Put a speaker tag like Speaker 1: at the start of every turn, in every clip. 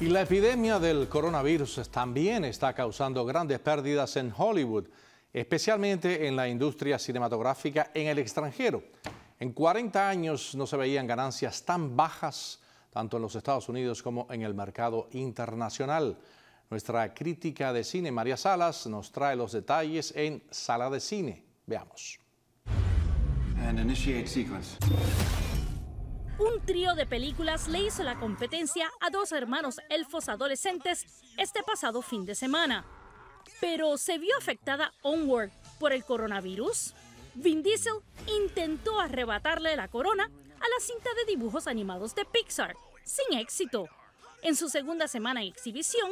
Speaker 1: Y la epidemia del coronavirus también está causando grandes pérdidas en Hollywood, especialmente en la industria cinematográfica en el extranjero. En 40 años no se veían ganancias tan bajas tanto en los Estados Unidos como en el mercado internacional. Nuestra crítica de cine, María Salas, nos trae los detalles en Sala de Cine. Veamos.
Speaker 2: Un trío de películas le hizo la competencia a dos hermanos elfos adolescentes este pasado fin de semana. Pero ¿se vio afectada Onward por el coronavirus? Vin Diesel intentó arrebatarle la corona a la cinta de dibujos animados de Pixar, sin éxito. En su segunda semana de exhibición,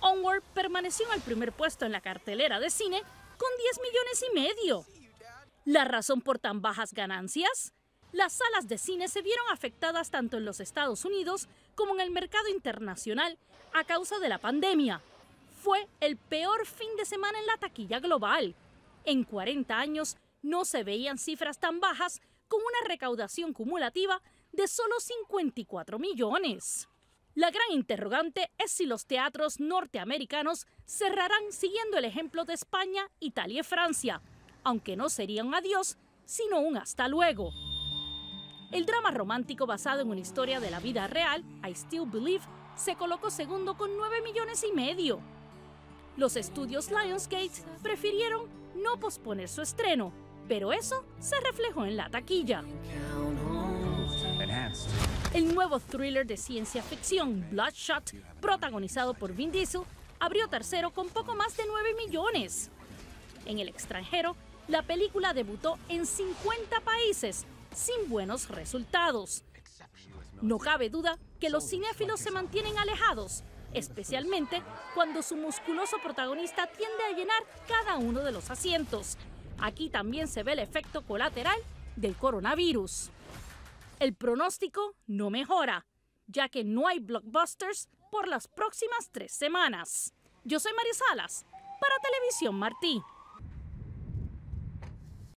Speaker 2: Onward permaneció en el primer puesto en la cartelera de cine con 10 millones y medio. ¿La razón por tan bajas ganancias? las salas de cine se vieron afectadas tanto en los Estados Unidos como en el mercado internacional a causa de la pandemia. Fue el peor fin de semana en la taquilla global. En 40 años no se veían cifras tan bajas con una recaudación cumulativa de solo 54 millones. La gran interrogante es si los teatros norteamericanos cerrarán siguiendo el ejemplo de España, Italia y Francia, aunque no sería un adiós, sino un hasta luego. El drama romántico basado en una historia de la vida real, I Still Believe, se colocó segundo con 9 millones y medio. Los estudios Lionsgate prefirieron no posponer su estreno, pero eso se reflejó en la taquilla. El nuevo thriller de ciencia ficción, Bloodshot, protagonizado por Vin Diesel, abrió tercero con poco más de 9 millones. En el extranjero, la película debutó en 50 países sin buenos resultados. No cabe duda que los cinéfilos se mantienen alejados, especialmente cuando su musculoso protagonista tiende a llenar cada uno de los asientos. Aquí también se ve el efecto colateral del coronavirus. El pronóstico no mejora, ya que no hay blockbusters por las próximas tres semanas. Yo soy María Salas, para Televisión Martí.